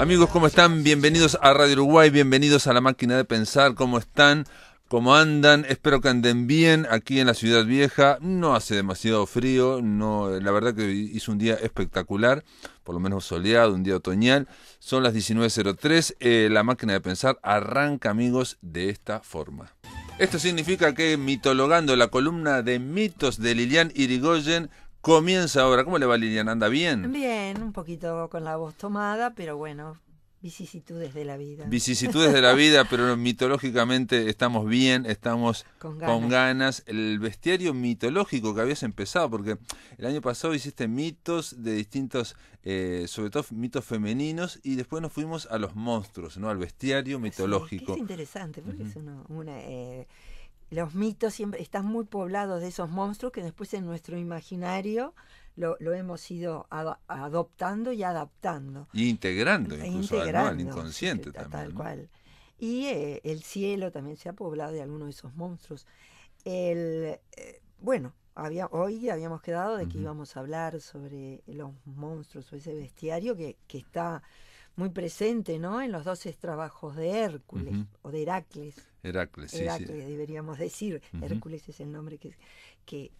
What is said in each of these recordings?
Amigos, ¿cómo están? Bienvenidos a Radio Uruguay, bienvenidos a la máquina de pensar, ¿cómo están? ¿Cómo andan? Espero que anden bien aquí en la ciudad vieja. No hace demasiado frío, no, la verdad que hizo un día espectacular, por lo menos soleado, un día otoñal. Son las 19.03, eh, la máquina de pensar arranca amigos de esta forma. Esto significa que mitologando la columna de mitos de Lilian Irigoyen, comienza ahora. ¿Cómo le va Liliana? ¿Anda bien? Bien, un poquito con la voz tomada, pero bueno, Vicisitudes de la vida. Vicisitudes de la vida, pero mitológicamente estamos bien, estamos con ganas. El bestiario mitológico que habías empezado, porque el año pasado hiciste mitos de distintos, eh, sobre todo mitos femeninos, y después nos fuimos a los monstruos, ¿no? Al bestiario mitológico. es interesante, porque es una, eh, los mitos siempre están muy poblados de esos monstruos que después en nuestro imaginario lo, hemos ido adoptando y adaptando. Y integrando incluso al, inconsciente tal, también. Tal cual. Y eh, el cielo también se ha poblado de algunos de esos monstruos. El, eh, bueno, había, hoy habíamos quedado de que íbamos a hablar sobre los monstruos o ese bestiario que, que está muy presente, ¿no? En los doce trabajos de Hércules o de Heracles. Heracles, sí. Heracles, deberíamos decir. Hércules es el nombre que,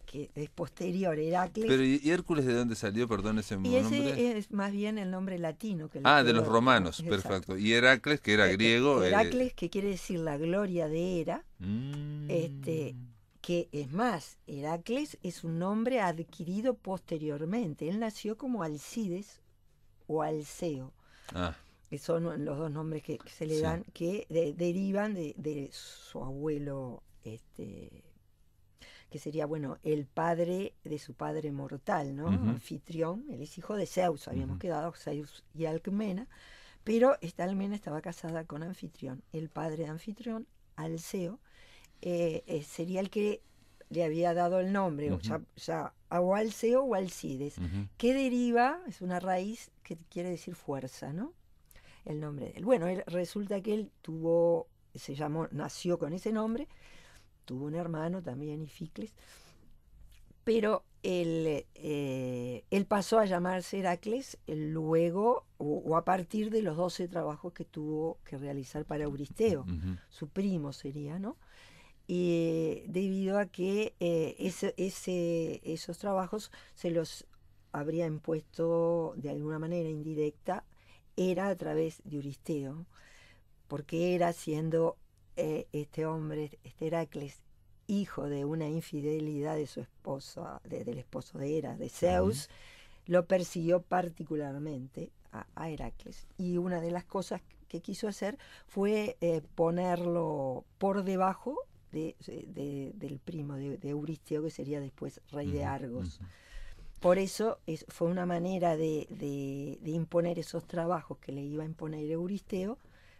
que, es posterior, Heracles. Pero ¿y Hércules de dónde salió? Perdón, ese y ese es más bien el nombre latino. Que ah, de los romanos, perfecto. Y Heracles, que era este, griego. Eh, Heracles, que quiere decir la gloria de Hera. Mm. Este, que es más, Heracles es un nombre adquirido posteriormente. Él nació como Alcides o Alceo. Ah. Que son los dos nombres que, se le dan, que derivan de, su abuelo, este, que sería, bueno, el padre de su padre mortal, ¿no? Anfitrión, él es hijo de Zeus, habíamos quedado, Zeus y Alcmena, pero esta Almena estaba casada con Anfitrión, el padre de Anfitrión, Alceo, eh, eh, sería el que le había dado el nombre, o sea, ya, o Alcides, que deriva, es una raíz que quiere decir fuerza, ¿no? El nombre de Bueno, resulta que él tuvo, se llamó, nació con ese nombre, tuvo un hermano también, Ificles, pero él, eh, él pasó a llamarse Heracles luego o, a partir de los 12 trabajos que tuvo que realizar para Euristeo, su primo sería, ¿no? Y eh, debido a que eh, esos trabajos se los habría impuesto de alguna manera indirecta, era a través de Euristeo, porque era siendo eh, este hombre, este Heracles, hijo de una infidelidad de su esposa, del esposo de Hera, de Zeus, lo persiguió particularmente a, a, Heracles. Y una de las cosas que quiso hacer fue ponerlo por debajo eh, del primo de, Euristeo, que sería después rey de Argos. Por eso fue una manera de, imponer esos trabajos que le iba a imponer Euristeo,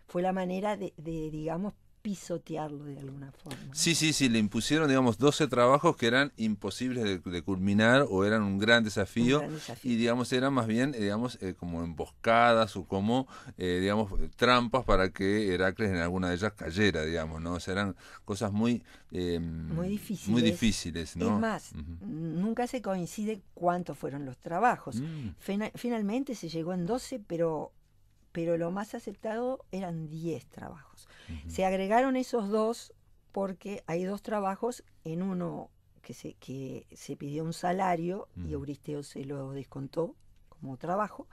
fue la manera de, digamos, pisotearlo de alguna forma. Sí, sí, sí, le impusieron, digamos, 12 trabajos que eran imposibles de, culminar o eran un gran desafío. Y, digamos, eran más bien, eh, digamos, eh, como emboscadas o como, eh, digamos, trampas para que Heracles en alguna de ellas cayera, digamos, ¿no? O eran cosas muy... Em, muy difíciles. Muy ¿no? Es más, nunca se coincide cuántos fueron los trabajos. Mm. finalmente se llegó en 12, pero pero lo más aceptado eran 10 trabajos. Se agregaron esos dos porque hay dos trabajos, en uno que se, que se pidió un salario y Euristeo se lo descontó como trabajo,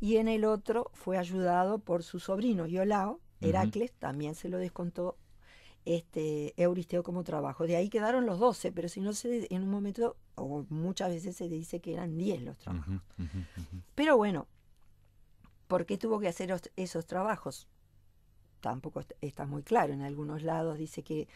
y en el otro fue ayudado por su sobrino Iolao, Heracles, también se lo descontó este, Euristeo como trabajo. De ahí quedaron los 12, pero si no se, en un momento, o muchas veces se dice que eran 10 los trabajos. Pero bueno, ¿por qué tuvo que hacer esos trabajos? tampoco está muy claro. En algunos lados dice que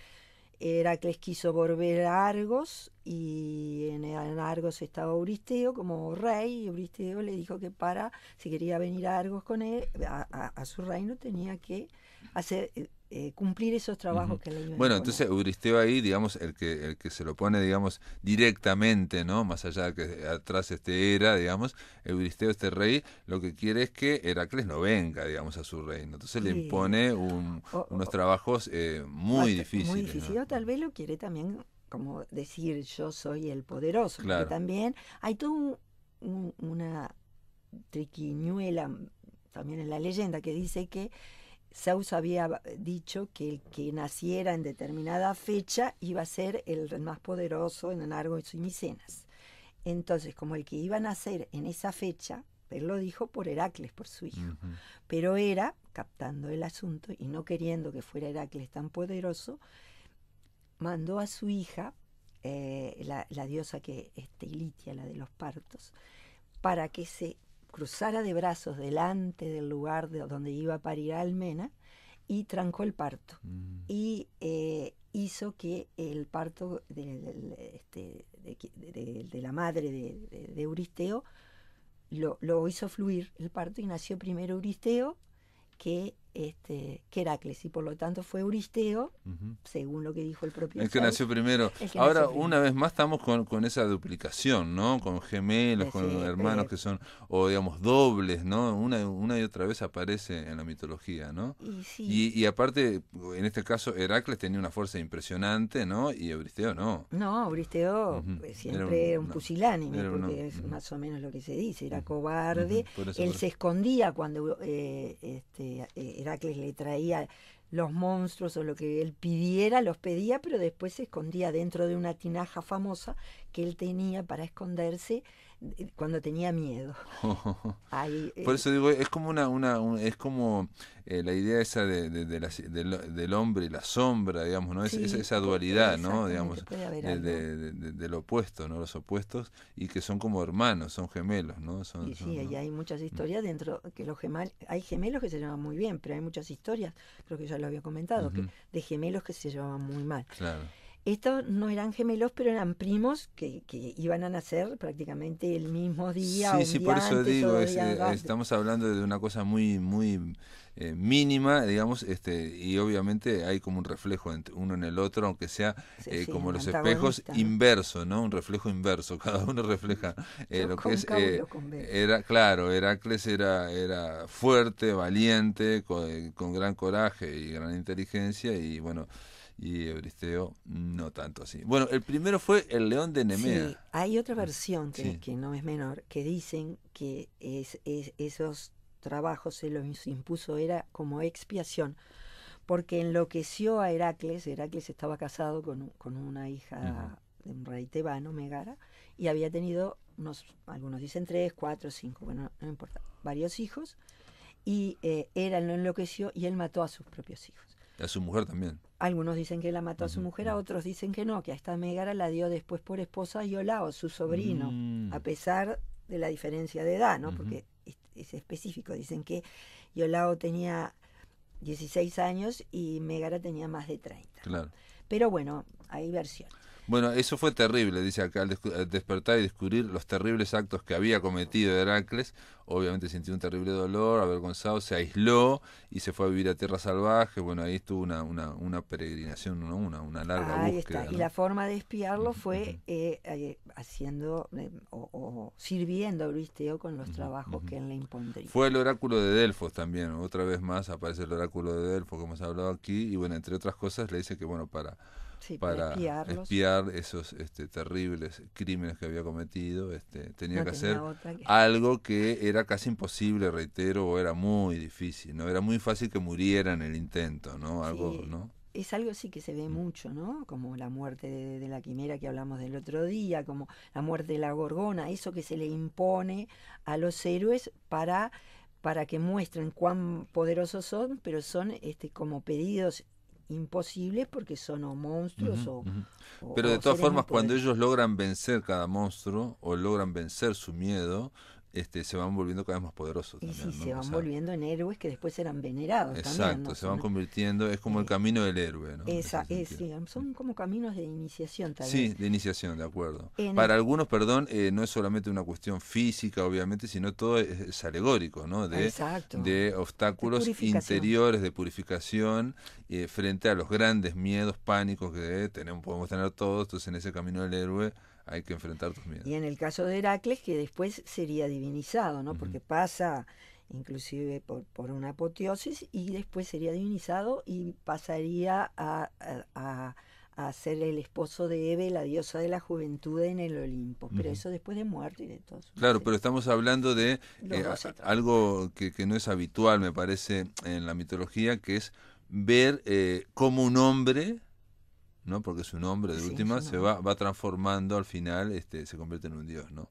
Heracles quiso volver a Argos y en, Argos estaba Euristeo como rey y Euristeo le dijo que para, si quería venir a Argos con él, a su reino tenía que hacer, eh, eh, cumplir esos trabajos que le iban Bueno, entonces Euristeo ahí, digamos, el que, el que se lo pone, digamos, directamente, ¿no? Más allá de que atrás este era, digamos, Euristeo, este rey, lo que quiere es que Heracles no venga, digamos, a su reino. Entonces le impone unos trabajos eh, muy difíciles. Muy difícil, tal vez lo quiere también, como decir, yo soy el poderoso. Claro. Porque también hay toda un, una triquiñuela también en la leyenda que dice que Zeus había dicho que el que naciera en determinada fecha iba a ser el más poderoso en de y Micenas. Entonces, como el que iba a nacer en esa fecha, él lo dijo por Heracles, por su hijo, pero era, captando el asunto y no queriendo que fuera Heracles tan poderoso, mandó a su hija, eh, la, diosa que es Telitia, la de los partos, para que se cruzara de brazos delante del lugar de donde iba a parir a Almena y trancó el parto. Mm. Y eh, hizo que el parto de, este, la madre de, Euristeo lo, lo, hizo fluir el parto y nació primero Euristeo que este, que Heracles, y por lo tanto fue Euristeo, según lo que dijo el propio. El que nació primero. Ahora, una vez más, estamos con, esa duplicación, ¿no? Con gemelos, con hermanos que son, o digamos, dobles, ¿no? Una, una y otra vez aparece en la mitología, ¿no? Y, aparte, en este caso, Heracles tenía una fuerza impresionante, ¿no? Y Euristeo no. No, Euristeo pues, siempre era un, pusilánime, porque es más o menos lo que se dice, era cobarde. Él se escondía cuando eh, este, eh, Heracles le traía los monstruos o lo que él pidiera, los pedía, pero después se escondía dentro de una tinaja famosa que él tenía para esconderse cuando tenía miedo. Por eh, eso digo, es como una, una es como eh, la idea esa de, del hombre y la sombra, digamos, ¿no? Es, esa, dualidad, ¿no? Digamos, del opuesto, ¿no? Los opuestos y que son como hermanos, son gemelos, ¿no? y sí, y hay muchas mm. historias dentro, que los hay gemelos que se llevan muy bien, pero hay muchas historias, creo que ya lo había comentado, que de gemelos que se llevaban muy mal. Claro. Estos no eran gemelos, pero eran primos que, iban a nacer prácticamente el mismo día. Sí, sí, por eso digo, eh, estamos hablando de una cosa muy, muy eh, mínima, digamos, este, y obviamente hay como un reflejo entre uno en el otro, aunque sea eh, como los espejos inverso, ¿no? Un reflejo inverso, cada uno refleja lo que es. era, claro, Heracles era, era fuerte, valiente, con gran coraje y gran inteligencia, y bueno y Euristeo no tanto así. Bueno, el primero fue el león de Nemea. hay otra ah, versión que, no es menor, que dicen que esos trabajos se los impuso era como expiación, porque enloqueció a Heracles, Heracles estaba casado con, una hija de un rey tebano, Megara, y había tenido, unos, algunos dicen tres, cuatro, cinco, bueno, no, importa, varios hijos, y eh, lo enloqueció y él mató a sus propios hijos. A su mujer también. Algunos dicen que la mató a su mujer, a otros dicen que no, que a esta Megara la dio después por esposa a Yolao, su sobrino, mm. a pesar de la diferencia de edad, ¿no? Porque es, específico, dicen que Yolao tenía 16 años y Megara tenía más de 30. Claro. Pero bueno, hay versiones. Bueno, eso fue terrible, dice acá, al, despertar y descubrir los terribles actos que había cometido Heracles, obviamente sintió un terrible dolor, avergonzado, se aisló y se fue a vivir a tierra salvaje. Bueno, ahí estuvo una, una, peregrinación, una, una larga ahí Está. Y la forma de espiarlo fue eh, haciendo eh, o, sirviendo a con los trabajos que él le impondría. Fue el oráculo de Delfos también, otra vez más aparece el oráculo de Delfos, como hemos hablado aquí, y bueno, entre otras cosas le dice que, bueno, para para, expiar esos este, terribles crímenes que había cometido. Este, tenía que hacer algo que era casi imposible, reitero, o era muy difícil. No era muy fácil que muriera en el intento, ¿no? Algo, ¿no? es algo sí que se ve mm. mucho, ¿no? Como la muerte de, la quimera que hablamos del otro día, como la muerte de la gorgona, eso que se le impone a los héroes para, para que muestren cuán poderosos son, pero son este, como pedidos imposibles porque son monstruos o, Pero de todas formas, cuando ellos logran vencer cada monstruo o logran vencer su miedo, este, se van volviendo cada vez más poderosos. y sí, se van volviendo en héroes que después eran venerados. Exacto, se van convirtiendo, es como el camino del héroe. ¿no? Esa, eh, son como caminos de iniciación tal Sí, de iniciación, de acuerdo. Para algunos, perdón, eh, no es solamente una cuestión física, obviamente, sino todo es, alegórico, ¿no? De, Exacto. de obstáculos interiores, de purificación, eh, frente a los grandes miedos, pánicos que tenemos, podemos tener todos, entonces en ese camino del héroe hay que enfrentar tus miedos. Y en el caso de Heracles, que después sería divinizado, ¿no? Porque pasa inclusive por, una apoteosis y después sería divinizado y pasaría a, a, ser el esposo de Eve, la diosa de la juventud en el Olimpo. Pero eso después de muerte y de todo. claro, pero estamos hablando de eh, algo que, no es habitual, me parece, en la mitología, que es ver eh, cómo un hombre ¿no? Porque su nombre de última se va, va transformando al final, este, se convierte en un dios, ¿no?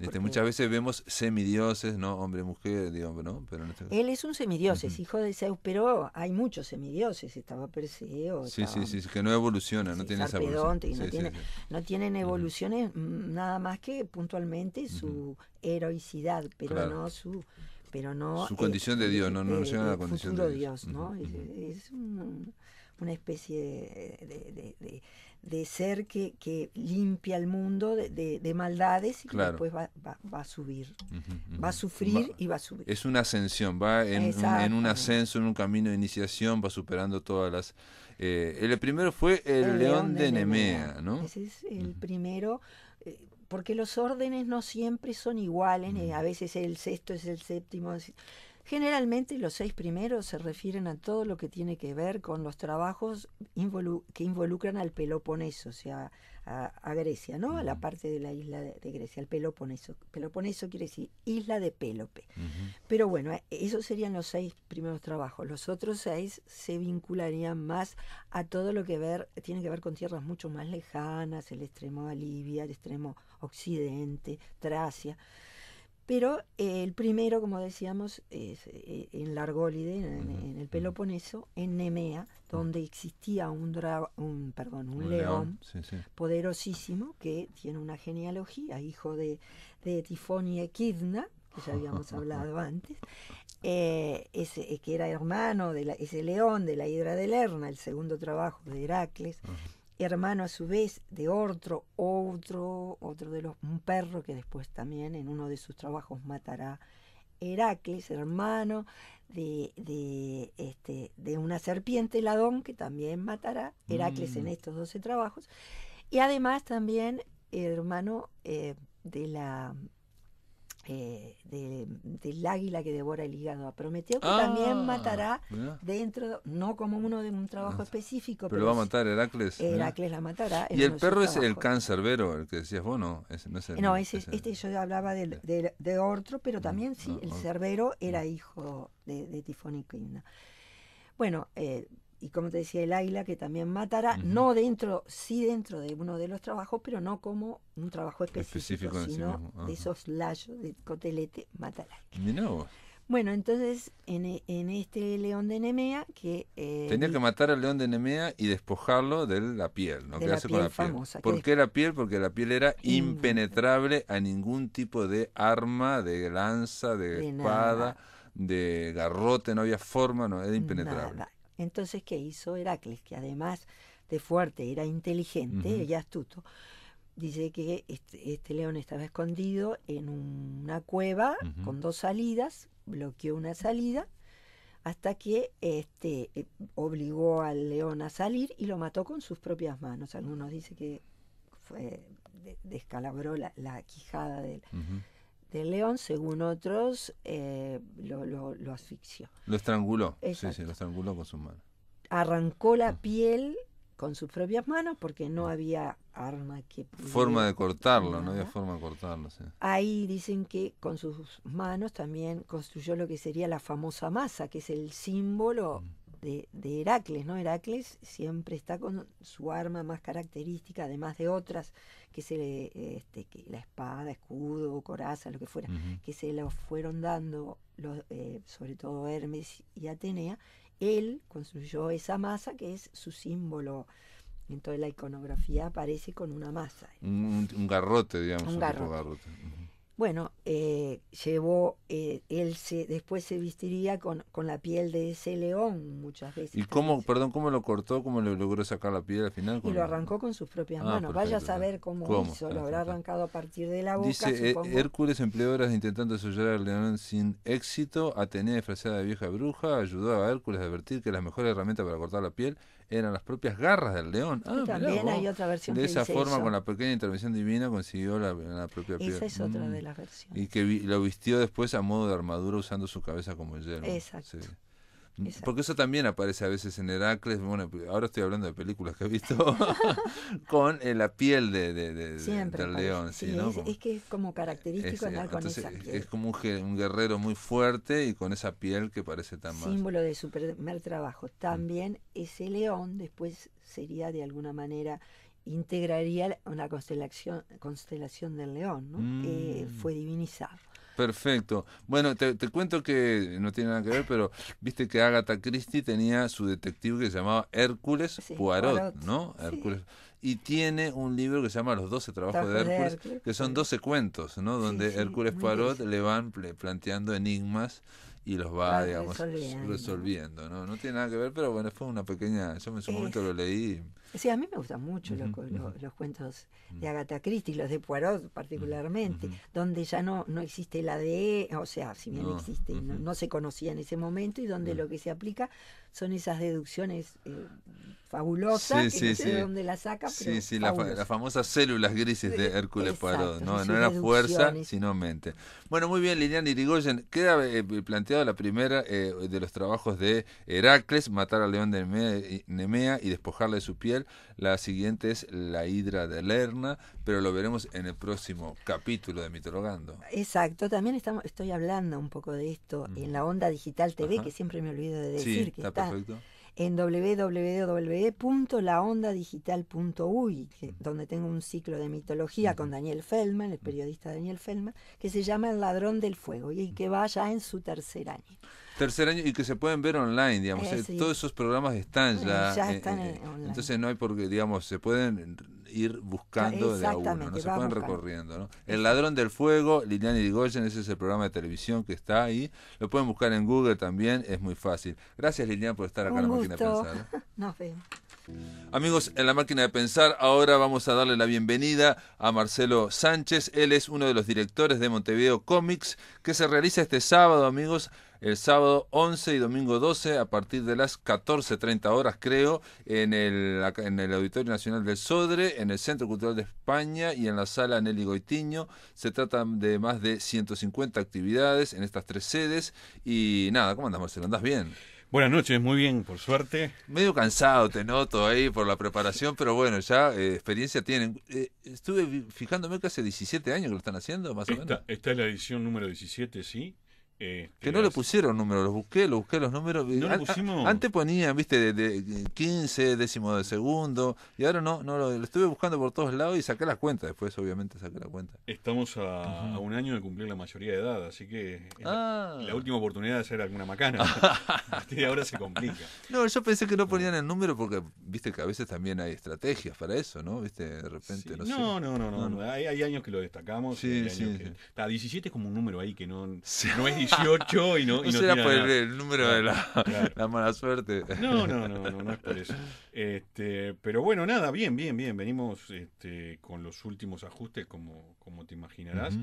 este, muchas veces vemos semidioses, ¿no? Hombre, mujer, dios ¿no? Pero este Él es un semidios, hijo de Zeus, pero hay muchos semidioses, estaba Perseo. Sí, sí, sí, que no evoluciona, no tiene esa No, tienen evoluciones mm, nada más que puntualmente su heroicidad, pero no su pero no su condición de Dios, no, no, llega a la condición de Dios, ¿no? es un una especie de, ser que, limpia el mundo de, maldades y que después va, a subir, va a sufrir y va a subir. Es una ascensión, va en, un, ascenso, en un camino de iniciación, va superando todas las... Eh, el primero fue el, león, de, Nemea, ¿no? Ese es el primero, eh, porque los órdenes no siempre son iguales, a veces el sexto es el séptimo. Generalmente los seis primeros se refieren a todo lo que tiene que ver con los trabajos que involucran al Peloponeso, o sea, a, Grecia, ¿no? A la parte de la isla de, Grecia, el Peloponeso. Peloponeso quiere decir isla de Pélope. Pero bueno, eh, esos serían los seis primeros trabajos. Los otros seis se vincularían más a todo lo que ver, tiene que ver con tierras mucho más lejanas, el extremo de Libia, el extremo occidente, Tracia. Pero eh, el primero, como decíamos, es eh, en la en, en, el Peloponeso, en Nemea, donde existía un, un, perdón, un, león, poderosísimo que tiene una genealogía, hijo de, de Tifón y Equidna, que ya habíamos hablado antes, eh, que era hermano de ese león de la hidra de Lerna, el segundo trabajo de Heracles hermano a su vez de otro, otro, otro de los, un perro que después también en uno de sus trabajos matará Heracles, hermano de, de, este, de una serpiente, Ladón, que también matará Heracles en mm. estos 12 trabajos. Y además también hermano eh, de la eh, del águila que devora el hígado a Prometeo, que también ah, matará dentro, no como uno de un trabajo ah, específico. Pero, lo va a matar Heracles. Heracles la matará. Y el perro es el cancerbero, el que decías vos, ¿no? no, es el, no este yo hablaba del, de otro pero mm, también sí, el Cerbero era mm. hijo de, Tifónico Tifón y Bueno, eh, y como te decía el águila que también matará, no dentro, sí dentro de uno de los trabajos, pero no como un trabajo específico, sino de esos layos de cotelete matará. Bueno, entonces e, en, este león de Nemea que... Eh, Tenía que matar al león de Nemea y despojarlo de la piel, ¿no? ¿Qué hace con la piel? ¿Por qué la piel? Porque la piel era impenetrable a ningún tipo de arma, de lanza, de, espada, de garrote, no había forma, no, era impenetrable. Entonces, ¿qué hizo Heracles? Que además de fuerte era inteligente y astuto. Dice que este, este, león estaba escondido en una cueva con dos salidas, bloqueó una salida hasta que este, eh, obligó al león a salir y lo mató con sus propias manos. Algunos dicen que fue, descalabró la, quijada del de León, según otros, eh, lo, lo, asfixió. Lo estranguló, sí, sí, lo estranguló con sus manos. Arrancó la mm. piel con sus propias manos porque no mm. había arma que... Forma de cortarlo, no había forma de cortarlo. Ahí dicen que con sus manos también construyó lo que sería la famosa masa, que es el símbolo mm de, de, Heracles, ¿no? Heracles siempre está con su arma más característica, además de otras, que se le, este, que la espada, escudo, coraza, lo que fuera, que se lo fueron dando, los, eh, sobre todo Hermes y Atenea, él construyó esa masa que es su símbolo. Entonces la iconografía aparece con una masa. Un, garrote, digamos. Un garrote. Bueno, eh, llevó, eh, él se, después se vestiría con, con, la piel de ese león muchas veces. ¿Y cómo, perdón, cómo lo cortó, cómo le logró sacar la piel al final? Y lo arrancó con sus propias ah, manos. Vaya a saber cómo, hizo, ah, lo habrá arrancado a partir de la boca. Dice, eh, Hércules empleó horas intentando desollar al león sin éxito, Atenea disfrazada de vieja bruja, ayudó a Hércules a advertir que la mejor herramienta para cortar la piel eran las propias garras del león. Ah, también hay otra versión. De esa forma, con la pequeña intervención divina, consiguió la, propia piel. Esa es otra mm. de las versiones. Y que lo vistió después a modo de armadura usando su cabeza como yelmo. Exacto. Porque eso también aparece a veces en Heracles. Bueno, pues, ahora estoy hablando de películas que he visto con eh, la piel de, del león. Sí, es, que es como característico es, Es como un, guerrero muy fuerte y con esa piel que parece tan Símbolo Símbolo de su primer trabajo. Mm. También ese león después sería de alguna manera integraría una constelación, constelación del león, ¿no? Eh, mm. fue divinizado. Perfecto. Bueno, te, cuento que no tiene nada que ver, pero viste que Agatha Christie tenía su detective que se llamaba Hércules Poirot, ¿no? Hércules. Y tiene un libro que se llama Los doce Trabajos de, Hércules, que son doce cuentos, ¿no? Donde Hércules Poirot le van planteando enigmas y los va, digamos, resolviendo. ¿no? No tiene nada que ver, pero bueno, fue una pequeña, yo en su momento lo leí. Sí, a mí me gustan mucho los, los, cuentos de mm. Agatha Christie, los de Poirot particularmente, donde ya no, no existe la de o sea, si bien existe, no, se conocía en ese momento y donde mm. lo que se aplica son esas deducciones eh, fabulosas, que de dónde las saca, pero Sí, las famosas células grises de eh, Hércules Poirot, ¿no? no era fuerza, sino mente. Bueno, muy bien, Liliana Irigoyen, queda planteado eh, planteada la primera de los trabajos de Heracles, matar al león de Nemea, y despojarle de su piel, la siguiente es la hidra de Lerna, pero lo veremos en el próximo capítulo de Mitologando. Exacto, también estamos, estoy hablando un poco de esto en la onda digital TV, que siempre me olvido de decir que está. Perfecto. En www.laondadigital.uy, donde tengo un ciclo de mitología con Daniel Feldman, el periodista Daniel Feldman, que se llama El Ladrón del Fuego y que va ya en su tercer año. Tercer año y que se pueden ver online, digamos. Eh, eh, todos esos programas están mm, ya. ya entonces no hay porque, digamos, se pueden ir buscando de a uno, no se pueden recorriendo. ¿no? El Ladrón del Fuego, Liliana Irigoyen, ese es el programa de televisión que está ahí. Lo pueden buscar en Google también, es muy fácil. Gracias Liliana por estar acá en la máquina de pensar. ¿eh? Nos vemos. Amigos, en la máquina de pensar, ahora vamos a darle la bienvenida a Marcelo Sánchez. Él es uno de los directores de Montevideo Comics, que se realiza este sábado, amigos, el sábado 11 y domingo 12 a partir de las 14.30 horas, creo, en el, en el Auditorio Nacional del Sodre, en el Centro Cultural de España y en la sala Nelly Goitiño. Se tratan de más de 150 actividades en estas tres sedes. Y nada, ¿cómo andas, Marcelo? ¿Andás bien? Buenas noches, muy bien, por suerte. Medio cansado te noto ahí por la preparación, pero bueno, ya eh, experiencia tienen. Eh, estuve fijándome que hace 17 años que lo están haciendo, más o menos. Esta es la edición número 17, sí. Este, que no le pusieron números, los busqué, los busqué los números. Antes ponían, viste, de, 15, décimo de segundo, y ahora no, no lo, estuve buscando por todos lados y saqué las cuentas. Después, obviamente, saqué la cuenta. Estamos a, un año de cumplir la mayoría de edad, así que ah. la, última oportunidad de hacer alguna macana. y este, ahora se complica. No, yo pensé que no mm. ponían el número porque, viste, que a veces también hay estrategias para eso, ¿no? Viste, de repente, no, no, no, no, hay, años que lo destacamos. 17 es como un número ahí que no, no es y no. y no será por el número de la, mala suerte. No, no, no, no, no, es por eso. Este, pero bueno, nada, bien, bien, bien. Venimos este, con los últimos ajustes, como, como te imaginarás.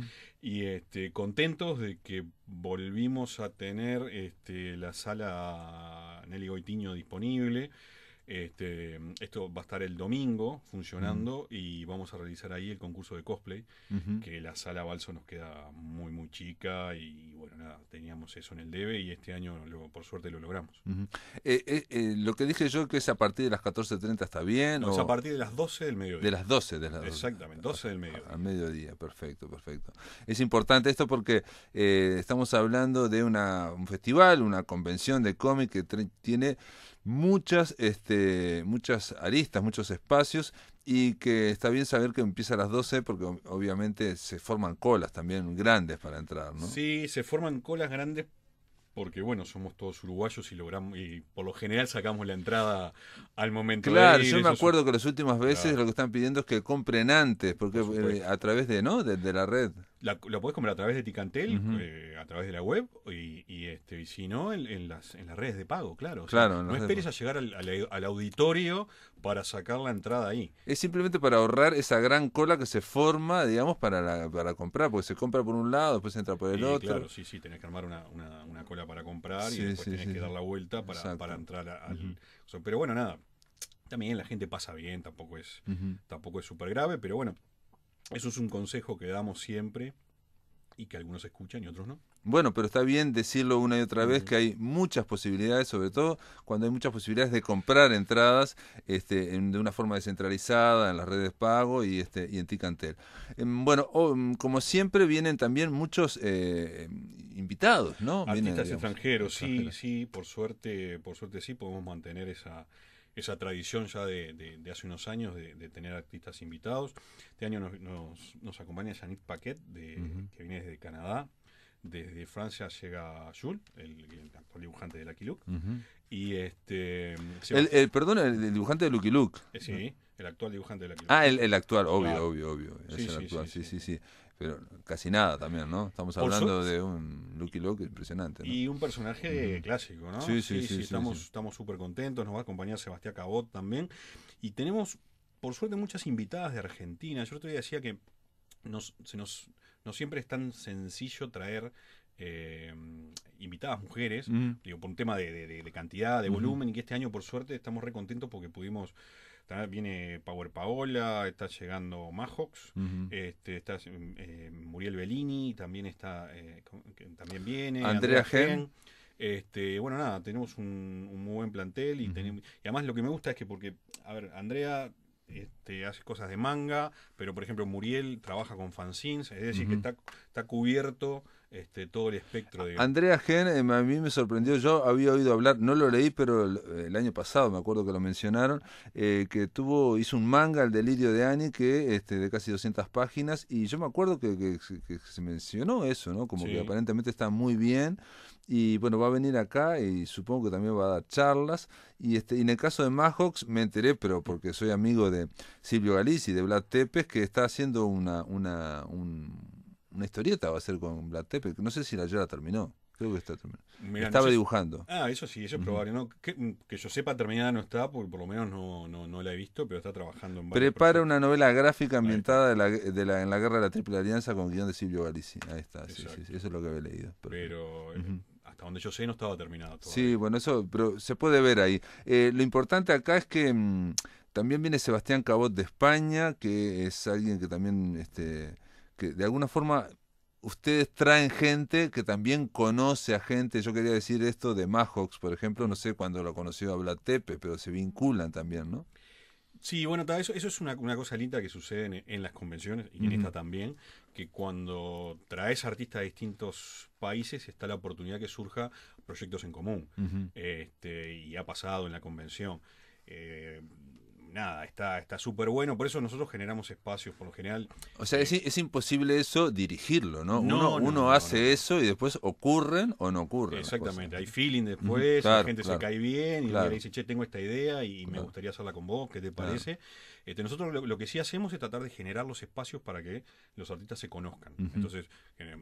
Y este, contentos de que volvimos a tener este, la sala Nelly Goitiño disponible. Este, esto va a estar el domingo funcionando y vamos a realizar ahí el concurso de cosplay, que la sala Balso nos queda muy, muy chica y, bueno, nada, teníamos eso en el debe y este año por suerte lo logramos. Eh, eh, eh, lo que dije yo que es a partir de las 14.30 está bien. o... es a partir de las 12 del mediodía. De las 12, de las Exactamente, 12 del mediodía. Al mediodía, perfecto, perfecto. Es importante esto porque estamos hablando de una, un festival, una convención de cómic que tiene muchas, este, muchas aristas, muchos espacios y que está bien saber que empieza a las 12 porque obviamente se forman colas también grandes para entrar, ¿no? Sí, se forman colas grandes porque bueno, somos todos uruguayos y logramos y por lo general sacamos la entrada al momento claro, de yo me acuerdo que las últimas veces lo que están pidiendo es que compren antes, porque eh, a través de no de la red. La, lo puedes comprar a través de Ticantel, eh, a través de la web, y, este, si no, en, las, en las redes de pago, claro. claro no esperes a llegar al, auditorio para sacar la entrada ahí. Es simplemente para ahorrar esa gran cola que se forma, digamos, para, la, para comprar, porque se compra por un lado, después se entra por el otro. Claro, sí, sí, tenés que armar una, cola para comprar y después tenés que dar la vuelta para, para entrar al. pero bueno, nada. También la gente pasa bien, tampoco es, tampoco es súper grave, pero bueno, eso es un consejo que damos siempre y que algunos escuchan y otros no. Bueno, pero está bien decirlo una y otra vez que hay muchas posibilidades, sobre todo cuando hay muchas posibilidades de comprar entradas este, de una forma descentralizada en las redes pago y, este, y en Ticantel. Em, bueno, em, como siempre vienen también muchos eh, invitados, ¿no? Artistas extranjeros, sí, sí, por suerte, por suerte sí podemos mantener esa esa tradición ya de, de, hace unos años de, tener artistas invitados. Este año nos, nos, nos acompaña Janet Paquet, de, que viene desde Canadá. Desde Francia llega Jules, el, actual dibujante de Lucky Luke. Y este. El, perdón, el, dibujante de Lucky Luke. Eh, sí. El actual dibujante de la Ah, el, actual, obvio, obvio, obvio. Es el actual, sí, sí. sí pero casi nada también, ¿no? Estamos hablando de un Lucky Luke impresionante. Y un personaje clásico, ¿no? Sí, sí, sí. estamos estamos súper contentos, nos va a acompañar Sebastián Cabot también. Y tenemos, por suerte, muchas invitadas de Argentina. Yo otro decía que nos, se nos, no siempre es tan sencillo traer eh, invitadas mujeres, digo, por un tema de, cantidad, de volumen, y que este año, por suerte, estamos re contentos porque pudimos viene Power Paola, está llegando Majox, este, está eh, Muriel Bellini, también está, eh, también viene. Andrea, Gen. Este, bueno, nada, tenemos un, muy buen plantel y, además lo que me gusta es que porque, a ver, Andrea este, hace cosas de manga, pero por ejemplo Muriel trabaja con fanzines, es decir, que está, está cubierto este, todo el espectro. de Andrea Gen, eh, a mí me sorprendió, yo había oído hablar, no lo leí, pero el, año pasado me acuerdo que lo mencionaron, eh, que tuvo, hizo un manga, El Delirio de Annie, que este, de casi 200 páginas, y yo me acuerdo que, se mencionó eso, ¿no? Como que aparentemente está muy bien. Y bueno, va a venir acá y supongo que también va a dar charlas. Y este en el caso de Majox me enteré, pero porque soy amigo de Silvio Galici, de Vlad Tepes, que está haciendo una, una, un, una historieta va a ser con Blatte pero No sé si la ya la terminó. Creo que está terminada. Estaba dibujando. Ah, eso sí, eso es probable. ¿no? Que, yo sepa, terminada no está, porque por lo menos no, no, no la he visto, pero está trabajando en Prepara una novela gráfica ambientada de la, en la guerra de la Triple Alianza con guión de Silvio Galici. Ahí está, sí, sí, sí, eso es lo que había leído. Pero. Eh, hasta donde yo sé no estaba terminado todavía. Sí, bueno, eso, pero se puede ver ahí. Eh, lo importante acá es que mm, también viene Sebastián Cabot de España, que es alguien que también este, que de alguna forma ustedes traen gente que también conoce a gente. Yo quería decir esto de Mahox, por ejemplo, no sé cuándo lo conoció a Tepe, pero se vinculan también, ¿no? Sí, bueno, eso, eso es una, cosa linda que sucede en, las convenciones y en esta también, que cuando traes artistas de distintos países está la oportunidad que surja proyectos en común. este, y ha pasado en la convención. Eh, nada, está súper bueno. Por eso nosotros generamos espacios, por lo general. O sea, es, eh, imposible eso dirigirlo, ¿no? uno, hace eso y después ocurren o no ocurren. Exactamente, hay feeling después, la gente se cae bien y le dice, che, tengo esta idea y me gustaría hacerla con vos, ¿qué te parece? Este, nosotros lo, que sí hacemos es tratar de generar los espacios para que los artistas se conozcan. Entonces,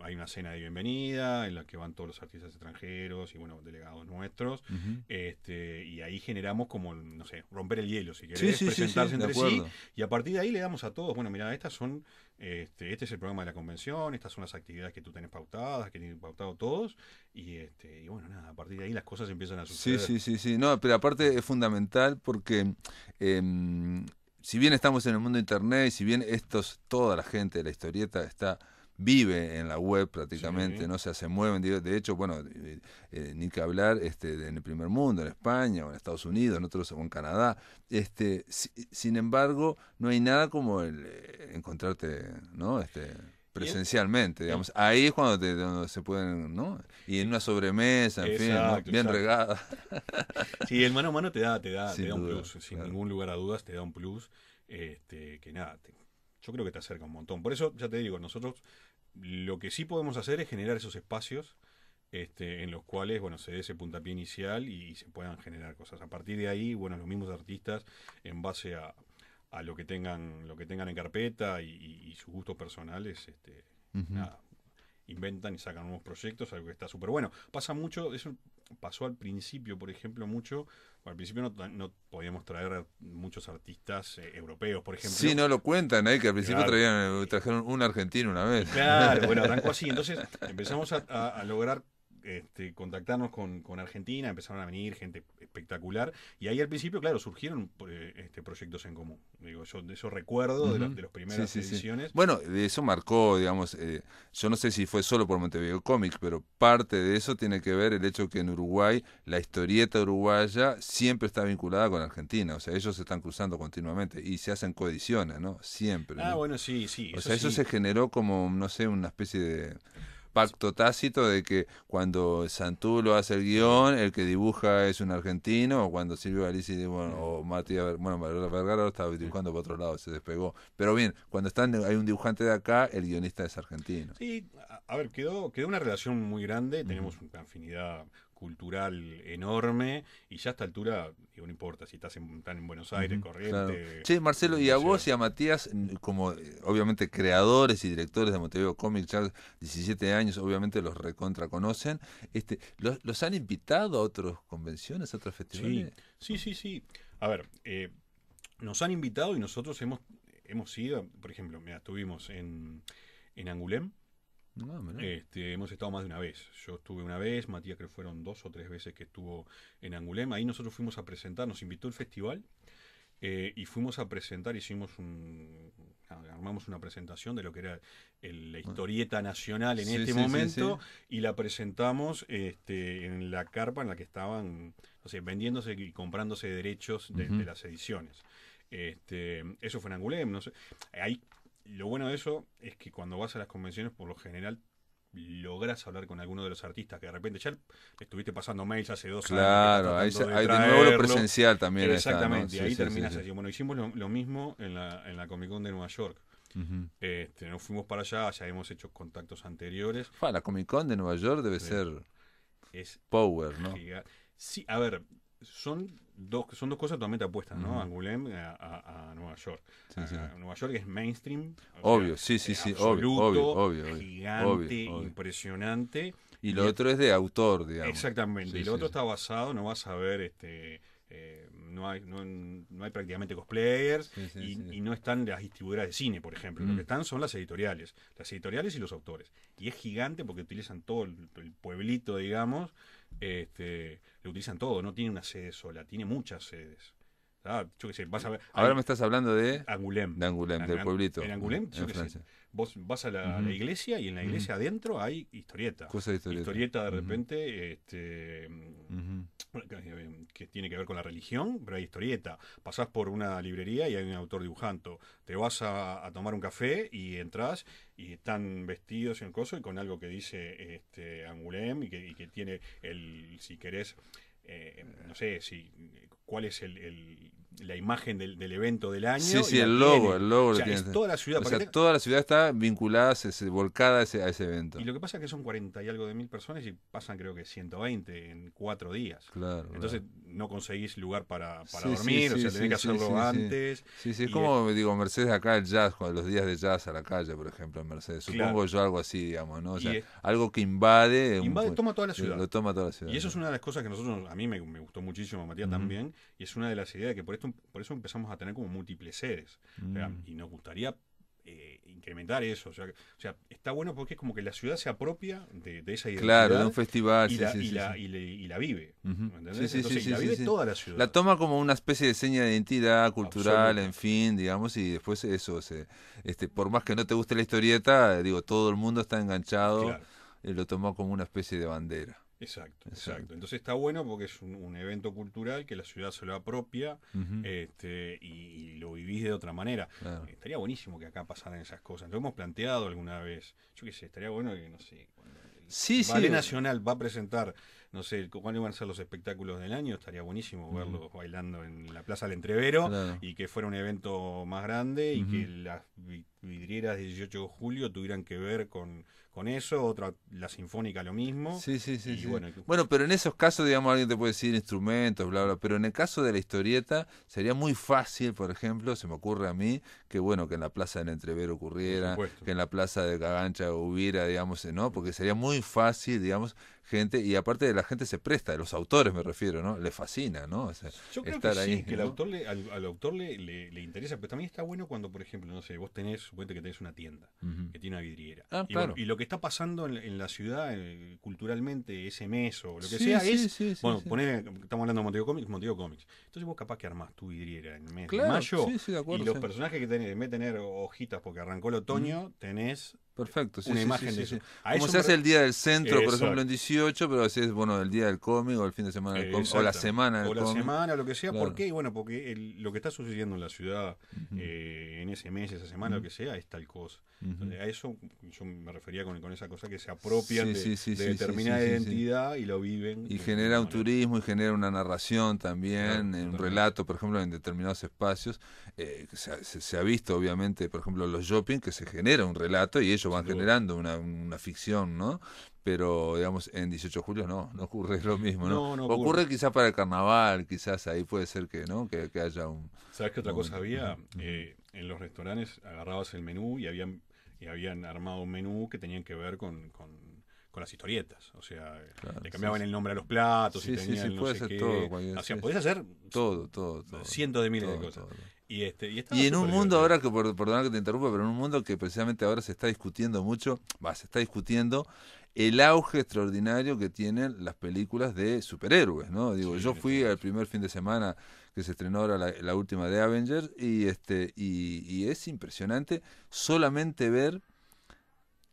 hay una cena de bienvenida en la que van todos los artistas extranjeros y, bueno, delegados nuestros. Este, y ahí generamos como, no sé, romper el hielo, si querés, presentarse entre sí. Y a partir de ahí le damos a todos, bueno, mira, estas son, este, este, es el programa de la convención, estas son las actividades que tú tenés pautadas, que tienen pautado todos. Y, bueno, nada, a partir de ahí las cosas empiezan a suceder. Sí, sí, sí, No, pero aparte es fundamental porque... Em, si bien estamos en el mundo de internet, si bien estos, toda la gente de la historieta está vive en la web prácticamente, no se mueven, de hecho, bueno, eh, eh, ni que hablar este, en el primer mundo, en España, o en Estados Unidos, en otros, o en Canadá, este, sin embargo, no hay nada como el eh, encontrarte, ¿no? Este, presencialmente, digamos. Ahí es cuando, se pueden, ¿no? Y en una sobremesa, en fin, bien regada. Sí, el mano a mano te da, te da, te da un plus, sin ningún lugar a dudas, te da un plus, este, que nada, yo creo que te acerca un montón. Por eso, ya te digo, nosotros lo que sí podemos hacer es generar esos espacios este, en los cuales, bueno, se dé ese puntapié inicial y se puedan generar cosas. A partir de ahí, bueno, los mismos artistas, en base a, a lo que tengan, lo que tengan en carpeta y, sus gustos personales, este, inventan y sacan nuevos proyectos, algo que está súper bueno. Pasa mucho, eso pasó al principio, por ejemplo, mucho, al principio no, podíamos traer muchos artistas eh, europeos, por ejemplo. Sí, no lo cuentan, ahí, ¿eh? que al principio eh, trajeron un argentino una vez. Claro, bueno, arrancó así, entonces empezamos a lograr este, contactarnos con, Argentina, empezaron a venir gente espectacular. Y ahí al principio, claro, surgieron eh, este, proyectos en común. Digo, yo de eso recuerdo de, las primeras ediciones. Bueno, de eso marcó, digamos, eh, yo no sé si fue solo por Montevideo Comics, pero parte de eso tiene que ver el hecho que en Uruguay la historieta uruguaya siempre está vinculada con Argentina. O sea, ellos se están cruzando continuamente y se hacen coediciones, ¿no? Siempre. Ah, bueno, sí, sí. O sea, eso se generó como, no sé, una especie de pacto tácito de que cuando lo hace el guión, el que dibuja es un argentino, o cuando Silvio Galici o Matías, bueno, Vergara estaba dibujando por otro lado, se despegó. Pero bien, cuando están, hay un dibujante de acá, el guionista es argentino. Sí, a, ver, quedó, quedó una relación muy grande, tenemos una afinidad cultural enorme y ya a esta altura, no importa si estás en, en Buenos Aires, corriente sí Marcelo, y a vos y a Matías, como eh, obviamente creadores y directores de Montevideo Comics, ya 17 años, obviamente los recontra conocen, este, ¿los, han invitado a otras convenciones, a otros festivales? Sí, sí, sí. A ver, eh, nos han invitado y nosotros hemos, hemos ido, por ejemplo, mira, estuvimos en, en Angoulême, Ah, este, hemos estado más de una vez. Yo estuve una vez, Matías creo que fueron dos o tres veces que estuvo en Angulem. Ahí nosotros fuimos a presentar, nos invitó el festival eh, y fuimos a presentar, hicimos un, armamos una presentación de lo que era la historieta nacional en este momento y la presentamos este, en la carpa en la que estaban vendiéndose y comprándose derechos de, las ediciones. Este, eso fue en Angulem, no sé. Ahí lo bueno de eso es que cuando vas a las convenciones, por lo general, logras hablar con alguno de los artistas que de repente ya estuviste pasando mails hace dos años. Claro, ahí, de, nuevo lo presencial también. Exactamente, está, ahí terminas Bueno, hicimos lo, mismo en la, en la Comic Con de Nueva York. Este, nos fuimos para allá, ya hemos hecho contactos anteriores. la Comic Con de Nueva York debe ser es power, ¿no? Sí, a ver, son dos, son dos cosas totalmente opuestas, ¿no? Eh, a Nueva York. Nueva York es mainstream. Obvio, sí, sí, eh, sí, obvio, obvio, Gigante, impresionante. Y, lo otro es de autor, digamos. Exactamente. y lo otro está basado, no vas a ver este. Eh, no, hay, no, hay prácticamente cosplayers y, no están las distribuidoras de cine, por ejemplo. Lo que mm. están son las editoriales, las editoriales y los autores. Y es gigante porque utilizan todo el pueblito, digamos, este, lo utilizan todo, no tiene una sede sola, tiene muchas sedes. Ah, yo qué sé, vas Ahora me estás hablando de. Angulem. De Angulem, del pueblito. En Angulem, yo sé. Vos vas a la, iglesia y en la iglesia adentro hay historieta. Cosa de historieta. Historieta de repente este, em, que, tiene que ver con la religión, pero hay historieta. Pasás por una librería y hay un autor dibujando. Te vas a, tomar un café y entras y están vestidos en coso y con algo que dice este, Angulem y que, y que tiene el, si querés, eh, no sé si cuál es el, la imagen del, evento del año. Sí, sí, el logo, el logo. O toda la ciudad. toda la ciudad está vinculada, se, volcada a ese, evento. Y lo que pasa es que son 40 y algo de mil personas y pasan creo que 120 en cuatro días. Claro. Entonces no conseguís lugar para, para dormir, o sea, tenés que hacerlo antes. Sí, sí, es como, digo, Mercedes acá el jazz, cuando los días de jazz a la calle, por ejemplo, en Mercedes. Supongo yo algo así, digamos, ¿no? O sea, algo que invade... Invade, toma toda la ciudad. Lo toma toda la ciudad. Y eso es una de las cosas que nosotros, a mí me, gustó muchísimo, Matías también, y es una de las ideas que por esto por eso empezamos a tener como múltiples seres. Mm. y nos gustaría eh, incrementar eso. O sea, está bueno porque es como que la ciudad se apropia de, esa idea. Claro, de un festival. Y, la, vive. la vive toda la ciudad. La toma como una especie de seña de identidad cultural, en fin, digamos, y después eso, este, por más que no te guste la historieta, digo, todo el mundo está enganchado, y eh, lo toma como una especie de bandera. Exacto, exacto. Entonces está bueno porque es un, evento cultural que la ciudad se lo apropia este, y, lo vivís de otra manera. Estaría buenísimo que acá pasaran esas cosas. Lo hemos planteado alguna vez. Yo qué sé, estaría bueno que, no sé, cuando el sí, Nacional va a presentar, no sé, cuáles van a ser los espectáculos del año, estaría buenísimo verlos bailando en la Plaza del Entrevero y que fuera un evento más grande y que las vidrieras del 18 de julio tuvieran que ver con con eso, otra, la sinfónica lo mismo. Sí, sí, sí. Bueno, pero en esos casos, digamos, alguien te puede decir instrumentos, bla, bla, pero en el caso de la historieta sería muy fácil, por ejemplo, se me ocurre a mí, que bueno, que en la Plaza de Entrever ocurriera, que en la Plaza de Cagancha hubiera, digamos, ¿no? Porque sería muy fácil, digamos, gente, y aparte de la gente se presta, de los autores me refiero, ¿no? Le fascina, ¿no? Yo creo estar que sí, que el autor le, al, autor le, le, interesa, pero también está bueno cuando, por ejemplo, no sé, vos tenés, suponete que tenés una tienda, que tiene una vidriera. Ah, y, lo que está pasando en, la ciudad eh, culturalmente, ese mes o lo que sea, es, bueno, poner, estamos hablando de Montego Comics, Montego Comics. Entonces vos capaz que armás tu vidriera en mayo, y los personajes que tenés, en vez de tener hojitas porque arrancó el otoño, tenés Perfecto, sí, una imagen Como se hace el día del centro, por ejemplo, en 18, pero así es, bueno, el día del cómic o el fin de semana del cómic, o la semana del O la semana, lo que sea. ¿Por qué? Bueno, porque lo que está sucediendo en la ciudad eh, en ese mes, esa semana, lo que sea, es tal cosa. a eso yo me refería con, esa cosa que se apropian de, determinada identidad y lo viven. Y genera un turismo y genera una narración también, un relato, por ejemplo, en determinados espacios. Eh, se, se, ha visto, obviamente, por ejemplo, los shopping, que se genera un relato y ellos van generando una, ficción, ¿no? pero digamos en 18 de julio no, no ocurre lo mismo, ¿no? ocurre. quizás para el carnaval, quizás ahí puede ser que no, que, haya un... ¿Sabes qué otra cosa había? Eh, en los restaurantes agarrabas el menú y habían, y habían armado un menú que tenían que ver con con las historietas. O sea, eh, le cambiaban el nombre a los platos y tenían no sé qué. Todo, podías hacer todo, todo, todo cientos de miles de cosas. Este, y, en un mundo ahora, que perdón que te interrumpa, pero en un mundo que precisamente ahora se está discutiendo mucho, va, se está discutiendo el auge extraordinario que tienen las películas de superhéroes, ¿no? Digo, yo fui al primer fin de semana que se estrenó ahora la, última de Avengers y este y, es impresionante solamente ver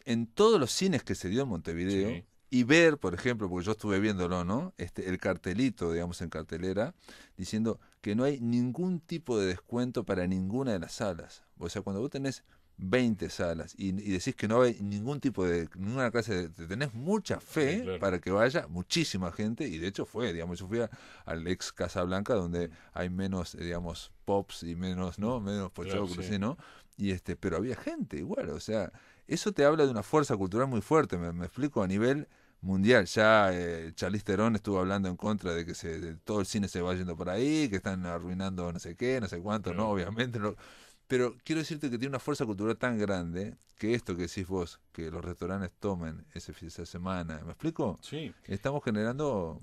en todos los cines que se dio en Montevideo y ver, por ejemplo, porque yo estuve viéndolo, ¿no? Este, el cartelito, digamos, en cartelera, diciendo que no hay ningún tipo de descuento para ninguna de las salas. O sea, cuando vos tenés 20 salas y, decís que no hay ningún tipo de ninguna clase de, tenés mucha fe para que vaya muchísima gente y de hecho fue digamos yo fui al ex Casablanca donde mm. hay menos digamos pops y menos no menos pochoclos ¿no? y este pero había gente igual o sea eso te habla de una fuerza cultural muy fuerte, me, explico, a nivel mundial. Ya eh, Charlize estuvo hablando en contra de que se, todo el cine se va yendo por ahí, que están arruinando no sé qué, no sé cuánto, no, obviamente. Pero quiero decirte que tiene una fuerza cultural tan grande que esto que decís vos, que los restaurantes tomen ese fin de semana, ¿me explico? Sí. Estamos generando...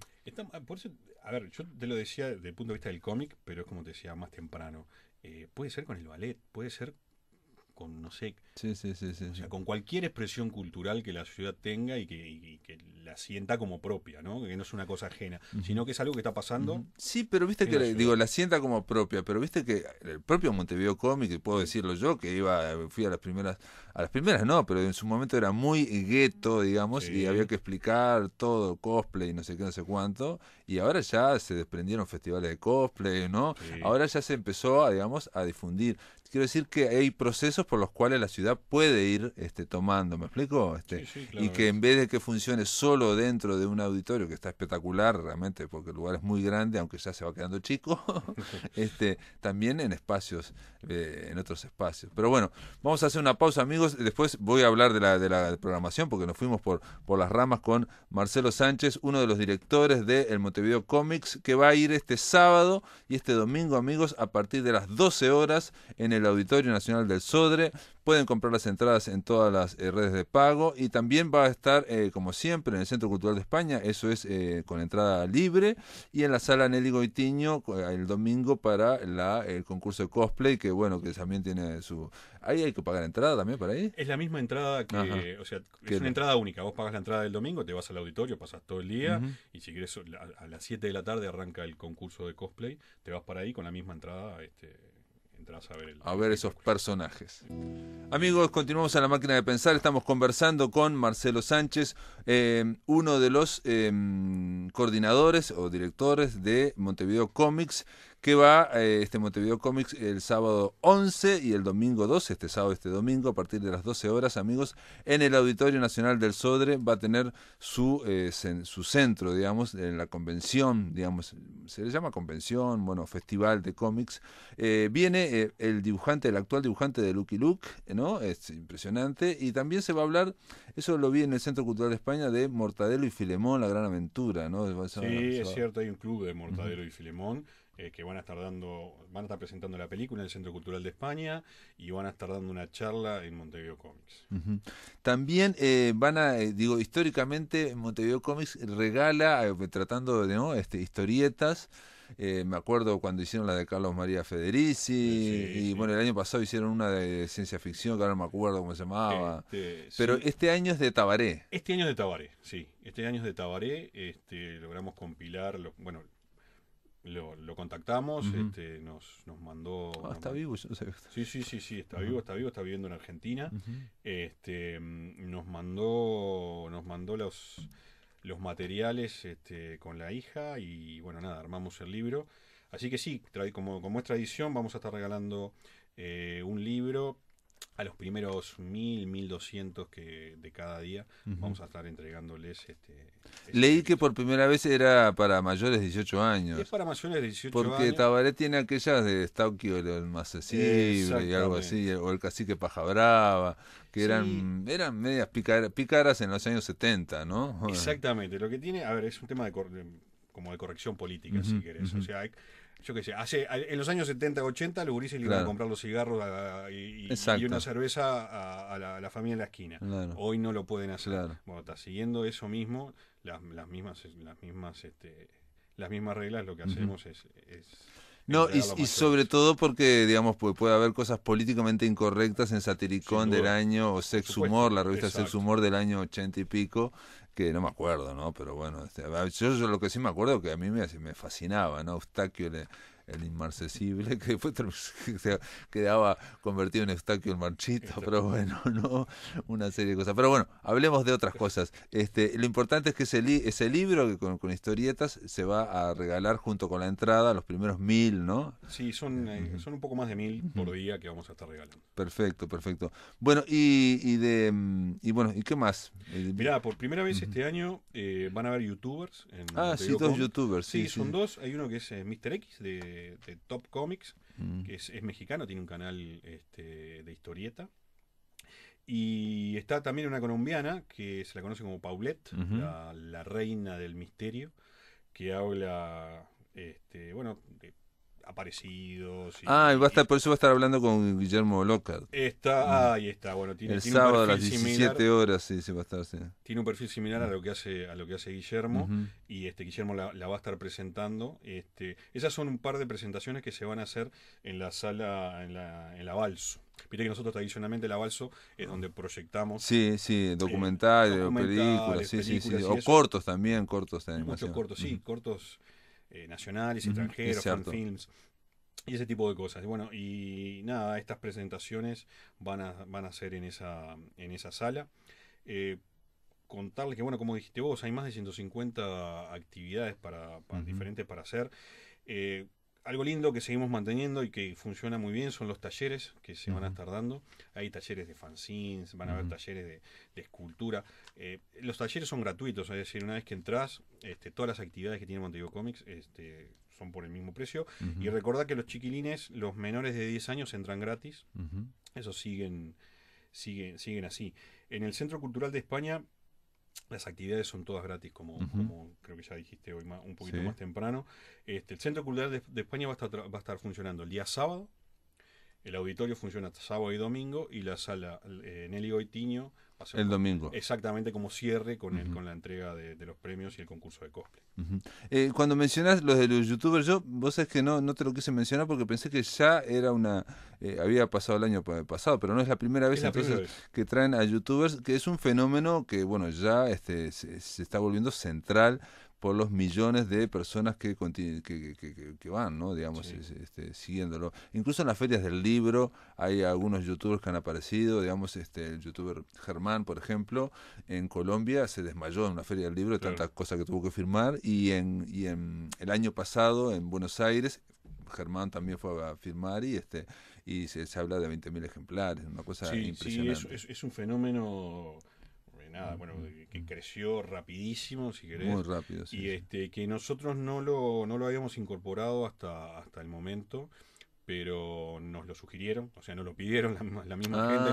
Ah, a ver, yo te lo decía desde el punto de vista del cómic, pero es como te decía más temprano. Eh, puede ser con el ballet, puede ser con no sé, con cualquier expresión cultural que la ciudad tenga y que, la sienta como propia, ¿no? Que no es una cosa ajena, sino que es algo que está pasando. Sí, pero viste que, la digo, la sienta como propia, pero viste que el propio Montevideo Comic, y puedo decirlo yo, que iba, fui a las primeras, a las primeras no, pero en su momento era muy gueto, digamos, y había que explicar todo, cosplay, no sé qué, no sé cuánto, y ahora ya se desprendieron festivales de cosplay, ¿no? Ahora ya se empezó, a, digamos, a difundir quiero decir que hay procesos por los cuales la ciudad puede ir este, tomando, ¿me explico? Este, y que en vez de que funcione solo dentro de un auditorio, que está espectacular realmente, porque el lugar es muy grande, aunque ya se va quedando chico, este, también en espacios, eh, en otros espacios. Pero bueno, vamos a hacer una pausa, amigos. Después voy a hablar de la, programación, porque nos fuimos por, por las ramas con Marcelo Sánchez, uno de los directores de El Montevideo Comics, que va a ir este sábado y este domingo, amigos, a partir de las 12 horas en el el Auditorio Nacional del Sodre. Pueden comprar las entradas en todas las eh, redes de pago y también va a estar, eh, como siempre, en el Centro Cultural de España, eso es eh, con entrada libre, y en la sala Nelly Goitiño el domingo para la, el concurso de cosplay, que bueno, que también tiene su... Ahí hay que pagar entrada también para ahí. Es la misma entrada que, o sea, es una entrada única. Vos pagas la entrada del domingo, te vas al auditorio, pasas todo el día y si quieres a, las 7 de la tarde arranca el concurso de cosplay, te vas para ahí con la misma entrada. Este, a ver, esos personajes. Amigos, continuamos a la máquina de pensar. Estamos conversando con Marcelo Sánchez, eh, uno de los eh, coordinadores o directores de Montevideo Comics, que va eh, este Montevideo Comics el sábado 11 y el domingo 12, este sábado, este domingo, a partir de las 12 horas, amigos, en el Auditorio Nacional del Sodre va a tener su, eh, su centro, digamos, en la convención, digamos, se le llama convención, bueno, festival de cómics. Eh, viene el dibujante, el actual dibujante de Lucky Luke, ¿no? Es impresionante. Y también se va a hablar, eso lo vi en el Centro Cultural de España, de Mortadelo y Filemón, la gran aventura, ¿no? sí, es cierto, hay un club de Mortadelo y Filemón eh, que van a estar dando, van a estar presentando la película en el Centro Cultural de España y van a estar dando una charla en Montevideo Comics. También eh, van a, eh, digo, históricamente Montevideo Comics regala, tratando de ¿no? este, historietas. me acuerdo cuando hicieron la de Carlos María Federici, y bueno, el año pasado hicieron una de ciencia ficción, que ahora no me acuerdo cómo se llamaba. Este, Pero este año es de Tabaré. Este año es de Tabaré, sí. Este año es de Tabaré. Este, logramos compilar, lo. bueno, lo, contactamos, este, nos, nos mandó... Ah, está vivo, yo no Sí, sí, sí, sí, está vivo, está vivo, está viviendo en Argentina. este, mm, nos mandó, nos mandó los, los materiales este, con la hija y bueno, nada, armamos el libro. Así que sí, como, como es tradición, vamos a estar regalando eh, un libro a los primeros 1000, 1200 que de cada día vamos a estar entregándoles este, Leí que por primera vez era para mayores de 18 años. Es para mayores de 18 porque años. Porque Tabaré tiene aquellas de o el más y algo así, o el cacique Paja que eran eran medias pícaras en los años 70, ¿no? Exactamente, lo que tiene, a ver, es un tema de como de corrección política, si querés. O sea, yo qué sé, hace, en los años 70, 80 los gurises le iban a comprar los cigarros y, una cerveza a, la, familia en la esquina. Hoy no lo pueden hacer. Bueno, está siguiendo eso mismo, las, mismas, las mismas, este, las mismas reglas, lo que hacemos es, No, y, sobre todo porque, digamos, puede, puede, haber cosas políticamente incorrectas en Satiricón del año, o Sex Humor, la revista Sex Humor del año ochenta y pico, que no me acuerdo, ¿no? Pero bueno, este, yo, lo que sí me acuerdo que a mí me, me fascinaba, ¿no? Eustaquio el inmarcesible, que después quedaba convertido en Eustaquio el Marchito, pero bueno, no una serie de cosas. Pero bueno, hablemos de otras cosas. Este, lo importante es que ese, ese libro que con, historietas se va a regalar junto con la entrada, los primeros mil, ¿no? Sí, son, eh, son un poco más de mil por día que vamos a estar regalando. Perfecto, perfecto. Bueno, y, y de mm, y bueno, ¿y qué más? Eh, Mirá, por primera vez este año eh, van a haber youtubers. En ah, sí, dos youtubers. Sí, son dos. Hay uno que es X de de, Top Comics, mm. que es, mexicano, tiene un canal este, de historieta. Y está también una colombiana que se la conoce como Paulette, la, la, reina del misterio, que habla, este, bueno, de aparecidos. ah, va a estar, por eso va a estar hablando con Guillermo Lockhart. Está, mm. ah, ahí está, bueno, tiene, El sábado a las 17 horas, sí, se va a estar, Tiene un perfil similar a mm. lo que hace, a lo que hace Guillermo, y este Guillermo la, va a estar presentando. Este, esas son un par de presentaciones que se van a hacer en la sala, en la, en la Balso. Viste que nosotros tradicionalmente la Balso es donde proyectamos. Sí, sí, eh, documentales, películas, sí, sí, O cortos también, cortos también. Muchos cortos, sí, mm. cortos eh, nacionales, extranjeros, con films y ese tipo de cosas. Bueno, y nada, estas presentaciones van a, ser en esa, en esa sala. Eh, contarles que, bueno, como dijiste vos, hay más de 150 actividades para, diferentes para hacer. Eh, algo lindo que seguimos manteniendo y que funciona muy bien son los talleres que se van a estar dando. Hay talleres de fanzines, van a haber talleres de, escultura. Eh, los talleres son gratuitos, es decir, una vez que entras, este, todas las actividades que tiene Montevideo Comics este, son por el mismo precio. Y recordad que los chiquilines, los menores de 10 años, entran gratis. Eso siguen, siguen, siguen así. En el Centro Cultural de España las actividades son todas gratis, como, creo que ya dijiste hoy un poquito más temprano. Este, el Centro Cultural de, España va a, estar, funcionando el día sábado. El auditorio funciona sábado y domingo y la sala en eh, Nelly Tiño el domingo. Exactamente como cierre con, el, con la entrega de, los premios y el concurso de cosplay. Eh, cuando mencionas los de los youtubers, yo vos es que no, no te lo quise mencionar porque pensé que ya era una... Eh, había pasado el año pasado, pero no es la primera vez, entonces, que traen a youtubers, que es un fenómeno que, bueno, ya este, se está volviendo central por los millones de personas que, que, van, ¿no? digamos, este, siguiéndolo. Incluso en las ferias del libro hay algunos youtubers que han aparecido, digamos, este, el youtuber Germán, por ejemplo, en Colombia se desmayó en una feria del libro, de tantas cosas que tuvo que firmar, y en, y en el año pasado en Buenos Aires, Germán también fue a firmar y este y se, habla de 20.000 ejemplares, una cosa impresionante. Sí, es un fenómeno nada, bueno, que creció rapidísimo, si querés. Muy rápido, sí. Y este, que nosotros no lo, no lo habíamos incorporado hasta, hasta el momento pero nos lo sugirieron, o sea, no lo pidieron la, misma gente,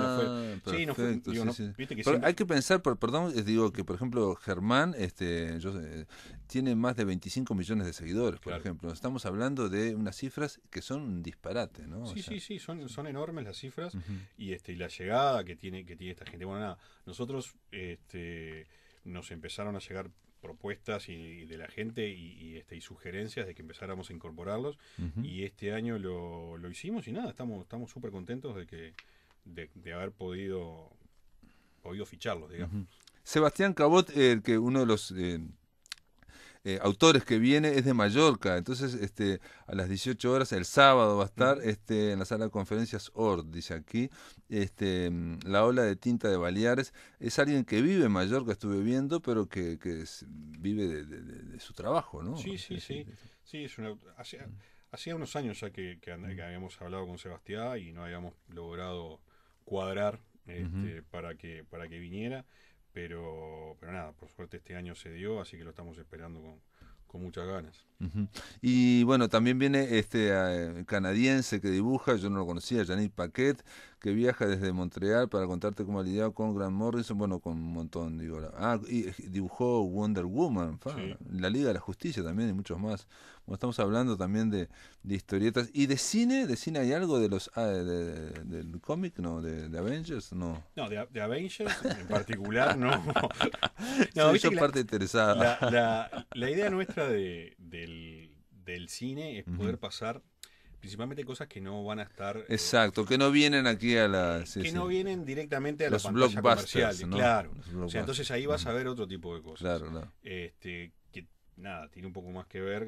ah, sí, no fue, Hay que pensar, por, perdón, eh, digo que por ejemplo Germán, este, eh, tiene más de 25 millones de seguidores, por ejemplo. Estamos hablando de unas cifras que son disparates. ¿no? Sí, sí, sí, son, son enormes las cifras y este y la llegada que tiene que tiene esta gente. Bueno, nada, nosotros este nos empezaron a llegar propuestas y, de la gente y, este, y sugerencias de que empezáramos a incorporarlos. Y este año lo, lo, hicimos y nada, estamos estamos súper contentos de que de, haber podido, podido ficharlos, digamos. Sebastián Cabot, el que uno de los eh, eh, autores que viene es de Mallorca. Entonces, este, a las 18 horas, el sábado va a estar este, en la sala de conferencias ORD, dice aquí, este, mm, La Ola de Tinta de Baleares. Es alguien que vive en Mallorca, estuve viendo, pero que, que vive de, su trabajo, ¿no? Sí, sí, sí. Sí, es hacía, mm. hacía, unos años ya que, mm. habíamos hablado con Sebastián y no habíamos logrado cuadrar este, para, que, para que viniera pero, pero nada, por suerte este año se dio, así que lo estamos esperando con, con muchas ganas. Y bueno, también viene este eh, canadiense que dibuja, yo no lo conocía, Janine Paquet, que viaja desde Montreal para contarte cómo ha lidiado con Grant Morrison, bueno, con un montón, digo. Ah, y eh, dibujó Wonder Woman, la Liga de la Justicia también y muchos más. estamos hablando también de, historietas. ¿Y de cine? ¿De cine hay algo de los ah, del cómic? ¿No? ¿De, Avengers? No. No, de, Avengers en particular no. no es parte interesada. La, idea nuestra del, del cine es poder pasar principalmente cosas que no van a estar. Eh, Exacto, que no vienen aquí a la. que no este, vienen directamente a los la pantalla claro. o sea, entonces ahí vas a ver otro tipo de cosas. Claro, Este, que nada, tiene un poco más que ver.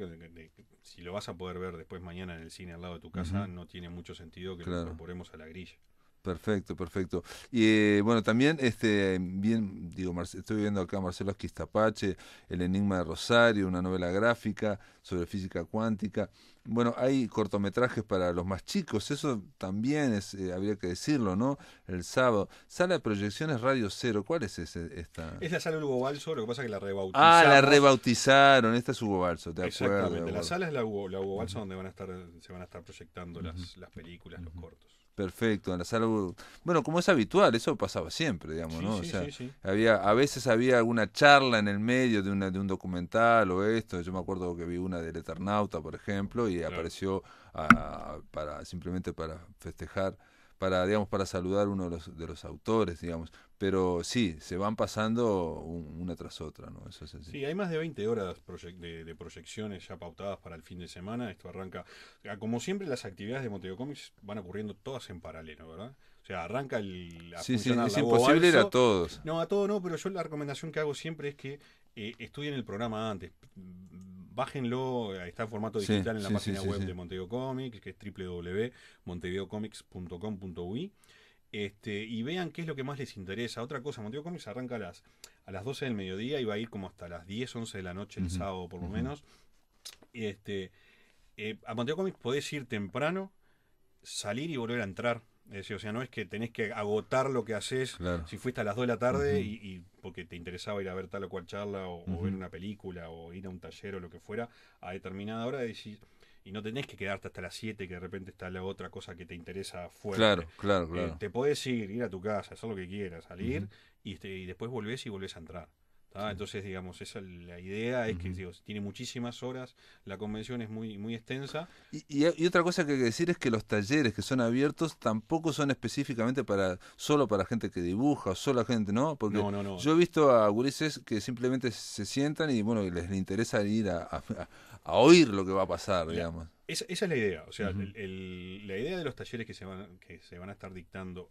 si lo vas a poder ver después mañana en el cine al lado de tu casa, no tiene mucho sentido que lo incorporemos a la grilla. Perfecto, perfecto. Y eh, bueno, también, este, bien, digo, estoy viendo acá Marcelo Quistapache, El Enigma de Rosario, una novela gráfica sobre física cuántica. Bueno, hay cortometrajes para los más chicos, eso también es, eh, habría que decirlo, ¿no? El sábado. Sala de proyecciones Radio Cero, ¿cuál es ese, esta? Es la sala Hugo Balso, lo que pasa es que la rebautizaron. Ah, la rebautizaron, esta es Hugo Balso, te Exactamente, la sala es la Hugo, Balso donde van a estar, se van a estar proyectando las, las películas, los cortos. Perfecto, en la sala. Bueno, como es habitual, eso pasaba siempre, digamos, ¿no? había a veces había alguna charla en el medio de una de un documental o esto. Yo me acuerdo que vi una del Eternauta, por ejemplo, y apareció ah, para simplemente para festejar, para digamos para saludar uno de los, de los autores, digamos. Pero sí, se van pasando una tras otra, ¿no? Sí, hay más de 20 horas de, proyecciones ya pautadas para el fin de semana. Esto arranca. Ah, como siempre, las actividades de Montevideo Comics van ocurriendo todas en paralelo, ¿verdad? O sea, arranca el. sí, sí, es imposible ir a todos. No, a todos no, pero yo la recomendación que hago siempre es que eh, estudien el programa antes. Bájenlo, está en formato digital en la página web de Montevideo Comics, que es www.montevideocomics.com.uy. Este, y vean qué es lo que más les interesa. Otra cosa, Montevideo Comics arranca a las, a las 12 del mediodía y va a ir como hasta las 10, 11 de la noche el sábado por lo menos. Este, eh, a Montevideo Comics podés ir temprano, salir y volver a entrar. Es decir, o sea, no es que tenés que agotar lo que haces si fuiste a las 2 de la tarde y, porque te interesaba ir a ver tal o cual charla o, ver una película o ir a un taller o lo que fuera a determinada hora, decís y no tenés que quedarte hasta las 7 que de repente está la otra cosa que te interesa fuera. Claro, claro, eh, claro. te podés ir, ir a tu casa, hacer lo que quieras, salir y, este, y, después volvés y volvés a entrar. Entonces, digamos, esa la idea es que tiene muchísimas horas, la convención es muy, muy extensa. Y, y, otra cosa que hay que decir es que los talleres que son abiertos tampoco son específicamente para solo para gente que dibuja, solo gente, ¿no? Porque no, no, yo he visto a gurises que simplemente se sientan y bueno, les, interesa ir a, a oír lo que va a pasar, digamos. Esa, es la idea. O sea, la idea de los talleres que se, van, que se van a estar dictando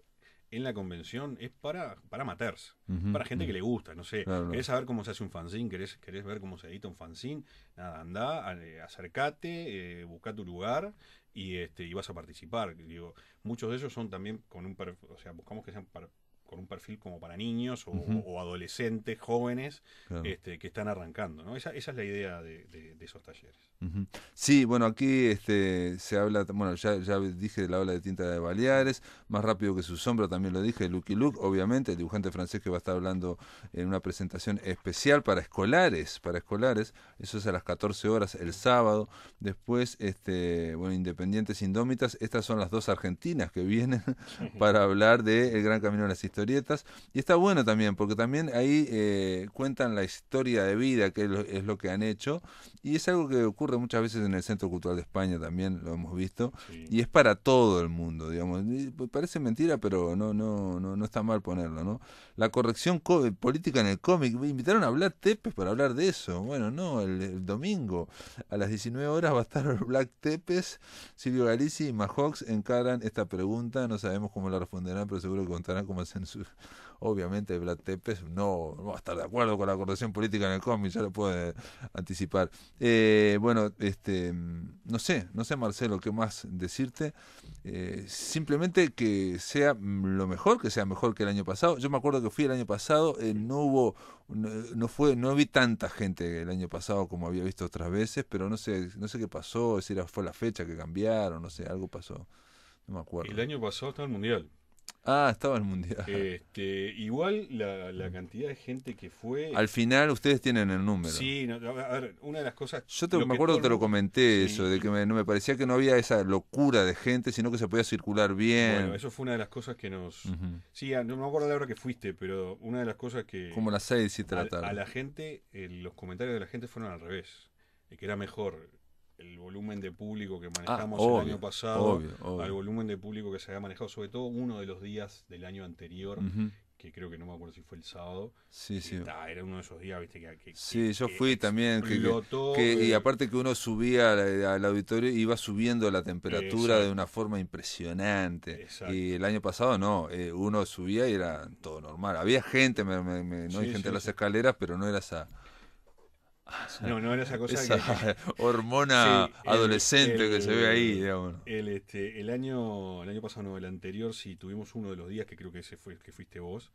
en la convención es para, para para gente que le gusta, no sé, querés saber cómo se hace un fanzine, querés, ver cómo se edita un fanzine, nada, anda eh, acércate eh, busca tu lugar y este vas a participar. Digo, muchos de ellos son también con un o sea, buscamos que sean con un perfil como para niños o, adolescentes, jóvenes, este, que están arrancando. ¿no? Esa, esa es la idea de, esos talleres. Sí, bueno, aquí este, se habla, bueno, ya, dije de la ola de tinta de Baleares, más rápido que su sombra, también lo dije, Lucky Luke, obviamente, el dibujante francés que va a estar hablando en una presentación especial para escolares, para escolares, eso es a las 14 horas el sábado. Después, este, bueno, Independientes Indómitas, estas son las dos argentinas que vienen para hablar de El Gran Camino de la Asistencia historietas. Y está bueno también, porque también ahí eh, cuentan la historia de vida, que es lo, que han hecho. Y es algo que ocurre muchas veces en el Centro Cultural de España también, lo hemos visto. Y es para todo el mundo, digamos. Pues, parece mentira, pero no, no, no, no está mal ponerlo, ¿no? La corrección eh, política en el cómic. Me invitaron a hablar Tepes para hablar de eso. Bueno, no, el, domingo a las 19 horas va a estar Black Tepes, Silvio Galici y Mahox encaran esta pregunta. No sabemos cómo la responderán, pero seguro que contarán cómo hacen obviamente Vlad Tepes no, va a estar de acuerdo con la corrección política en el cómic, ya lo puede anticipar. Eh, bueno, este, mm, no sé, no sé Marcelo qué más decirte. Eh, simplemente que sea lo mejor, que sea mejor que el año pasado. Yo me acuerdo que fui el año pasado, eh, no hubo, no, fue, no vi tanta gente el año pasado como había visto otras veces, pero no sé, no sé qué pasó, si era, fue la fecha que cambiaron, no sé, algo pasó. No me acuerdo. El año pasado estaba el mundial. Ah, estaba el mundial. Este, igual la, cantidad de gente que fue. Al final ustedes tienen el número. Sí, a ver, una de las cosas. Yo me acuerdo que te lo comenté eso, de que me, no me parecía que no había esa locura de gente, sino que se podía circular bien. Bueno, eso fue una de las cosas que nos. Sí, ah, no me acuerdo la hora que fuiste, pero una de las cosas que. Como las seis y tratar. A, la gente, eh, los comentarios de la gente fueron al revés, que era mejor el volumen de público que ah, manejamos el año pasado, el volumen de público que se había manejado, sobre todo uno de los días del año anterior, que creo que no me acuerdo si fue el sábado. Sí, sí. era uno de esos días, viste, que. sí, yo fui también. y eh. aparte que uno subía al, eh, auditorio, iba subiendo la temperatura de una forma impresionante. Y el año pasado no, eh, uno subía y era todo normal. Había gente, no hay gente en las escaleras, pero no era esa Ah, no, no era esa cosa. Esa hormona adolescente que se ve ahí, digamos. El, este, el, año, el año pasado, no, el anterior, sí, tuvimos uno de los días que creo que ese fue que fuiste vos.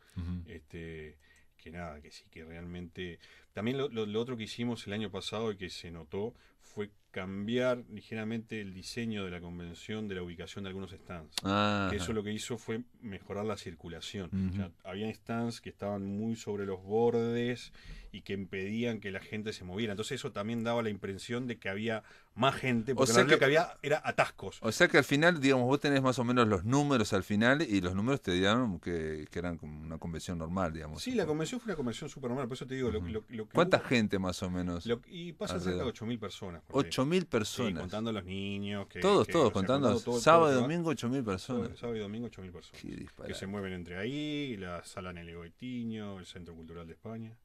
este, que nada, que sí, que realmente. También lo, otro que hicimos el año pasado y que se notó fue cambiar ligeramente el diseño de la convención de la ubicación de algunos stands. Ah. eso lo que hizo fue mejorar la circulación. había habían stands que estaban muy sobre los bordes y que impedían que la gente se moviera. Entonces eso también daba la impresión de que había más gente, porque o sea que, había era atascos. O sea que al final, digamos, vos tenés más o menos los números al final y los números te dieron que, eran como una convención normal, digamos. Sí, la convención fue una convención súper normal, por eso te digo, ¿Cuánta gente más o menos? y pasan cerca de 8.000 personas. 8.000 personas. contando los niños. todos, todos, contando. sábado y domingo 8.000 personas. Sábado, y domingo 8.000 personas. que se mueven entre ahí, la sala en el egoitiño, el Centro Cultural de España.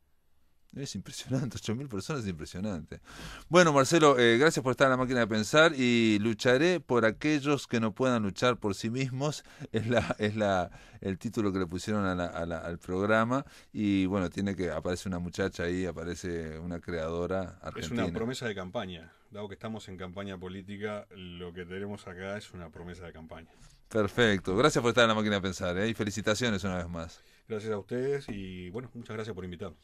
Es impresionante, 8.000 personas es impresionante. Bueno, Marcelo, eh, gracias por estar en la máquina de pensar y lucharé por aquellos que no puedan luchar por sí mismos. Es, la, es la, el título que le pusieron al programa. Y bueno, tiene que aparece una muchacha ahí, aparece una creadora argentina. Es una promesa de campaña. Dado que estamos en campaña política, lo que tenemos acá es una promesa de campaña. Perfecto. Gracias por estar en la máquina de pensar ¿eh? y felicitaciones una vez más. Gracias a ustedes y bueno, muchas gracias por invitarnos.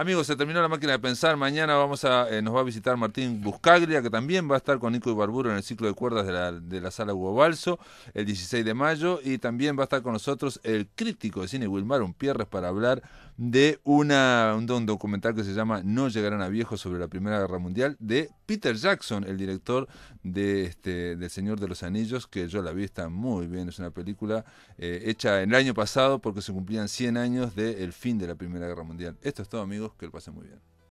Amigos, se terminó la máquina de pensar. Mañana vamos a, eh, nos va a visitar Martín Buscaglia, que también va a estar con Nico Ibarburo en el ciclo de cuerdas de la, de la sala Hugo Balso el 16 de mayo. Y también va a estar con nosotros el crítico de cine Wilmar Umpierres para hablar de, una, un documental que se llama No llegarán a viejos sobre la Primera Guerra Mundial de Peter Jackson, el director de este, del Señor de los Anillos, que yo la vi, está muy bien, es una película hecha eh, hecha el año pasado porque se cumplían 100 años del fin de la Primera Guerra Mundial. Esto es todo amigos, que lo pasen muy bien.